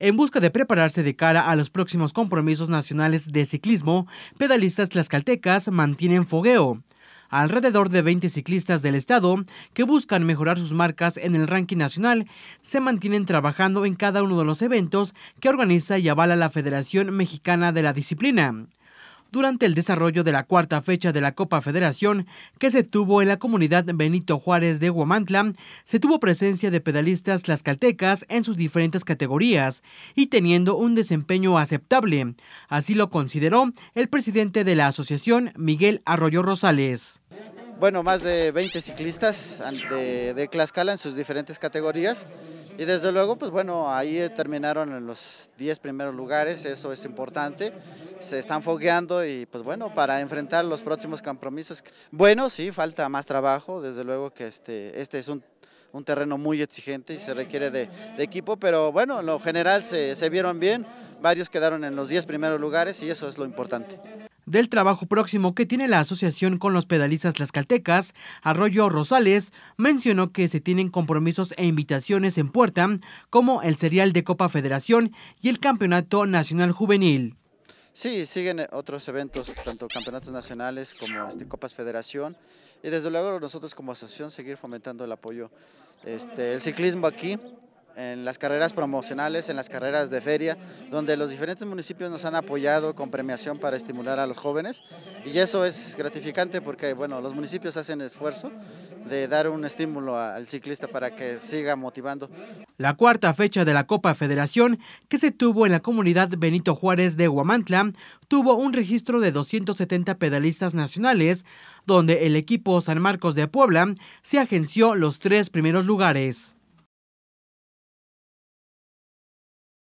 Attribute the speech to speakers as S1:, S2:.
S1: En busca de prepararse de cara a los próximos compromisos nacionales de ciclismo, pedalistas tlaxcaltecas mantienen fogueo. Alrededor de 20 ciclistas del estado que buscan mejorar sus marcas en el ranking nacional se mantienen trabajando en cada uno de los eventos que organiza y avala la Federación Mexicana de la Disciplina durante el desarrollo de la cuarta fecha de la Copa Federación que se tuvo en la comunidad Benito Juárez de Huamantla, se tuvo presencia de pedalistas tlaxcaltecas en sus diferentes categorías y teniendo un desempeño aceptable. Así lo consideró el presidente de la asociación, Miguel Arroyo Rosales
S2: bueno, más de 20 ciclistas de, de, Tlaxcala en sus diferentes categorías. Y desde luego, pues bueno, ahí eh, terminaron en los 10 primeros lugares, eso es importante. Se están fogueando y pues bueno, para enfrentar los próximos compromisos. Bueno, sí, falta más trabajo, desde luego que este, este es un terreno muy exigente y se requiere de, equipo, pero bueno, en lo general se, se, vieron bien, varios quedaron en los 10 primeros lugares y eso es lo importante
S1: del trabajo próximo que tiene la asociación con los pedalistas tlaxcaltecas, Arroyo Rosales mencionó que se tienen compromisos e invitaciones en puerta, como el serial de Copa Federación y el Campeonato Nacional Juvenil.
S2: Sí, siguen eh, otros eventos, tanto campeonatos nacionales como este, Copas Federación. Y desde luego nosotros como asociación seguir fomentando el apoyo. Este, el ciclismo aquí en las carreras promocionales, en las carreras de feria, donde los diferentes municipios nos han apoyado con premiación para estimular a los jóvenes y eso es gratificante porque bueno, los municipios hacen esfuerzo de dar un estímulo al ciclista para que siga motivando.
S1: La cuarta fecha de la Copa Federación que se tuvo en la comunidad Benito Juárez de Huamantla tuvo un registro de 270 pedalistas nacionales, donde el equipo San Marcos de Puebla se agenció los tres primeros lugares.